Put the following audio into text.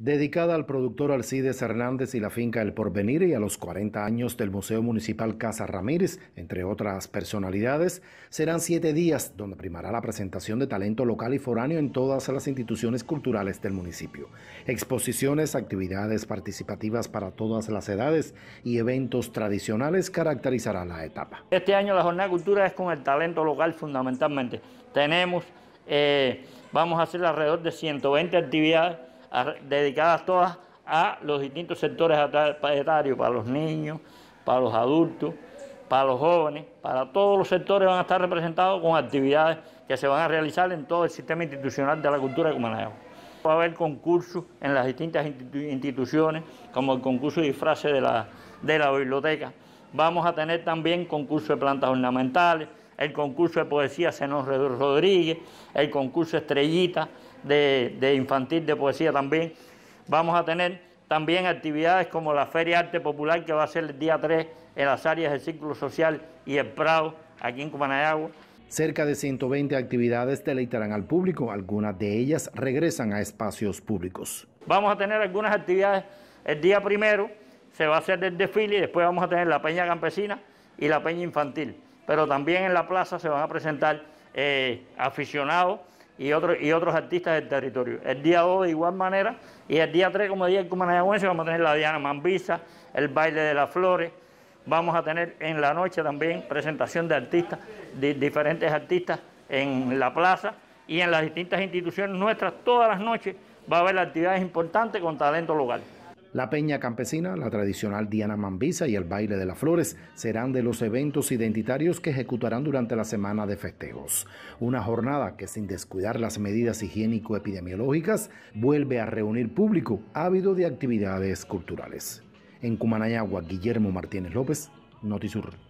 dedicada al productor Alcides Hernández y la finca El Porvenir y a los 40 años del Museo Municipal Casa Ramírez, entre otras personalidades, serán siete días donde primará la presentación de talento local y foráneo en todas las instituciones culturales del municipio. Exposiciones, actividades participativas para todas las edades y eventos tradicionales caracterizarán la etapa. Este año la Jornada Cultura es con el talento local fundamentalmente. Tenemos, eh, vamos a hacer alrededor de 120 actividades dedicadas todas a los distintos sectores etarios, para los niños, para los adultos, para los jóvenes, para todos los sectores van a estar representados con actividades que se van a realizar en todo el sistema institucional de la cultura de Va a haber concursos en las distintas instituciones, como el concurso de disfraces de la, de la biblioteca. Vamos a tener también concurso de plantas ornamentales, el concurso de poesía Senor Rodríguez, el concurso Estrellita, de, infantil, de poesía también. Vamos a tener también actividades como la Feria Arte Popular, que va a ser el día 3 en las áreas del Círculo Social y el Prado, aquí en Cumanayagua. Cerca de 120 actividades deleitarán al público, algunas de ellas regresan a espacios públicos. Vamos a tener algunas actividades el día primero, se va a hacer el desfile y después vamos a tener la peña campesina y la peña infantil. Pero también en la plaza se van a presentar eh, aficionados y, y otros artistas del territorio. El día 2 de igual manera y el día 3 como día de Cumanayagüense... vamos a tener la Diana Mambisa, el baile de las flores. Vamos a tener en la noche también presentación de artistas, de diferentes artistas en la plaza y en las distintas instituciones nuestras todas las noches va a haber actividades importantes con talento local. La peña campesina, la tradicional Diana Mambisa y el baile de las flores serán de los eventos identitarios que ejecutarán durante la semana de festejos. Una jornada que sin descuidar las medidas higiénico-epidemiológicas vuelve a reunir público ávido de actividades culturales. En Cumanayagua, Guillermo Martínez López, Notisur.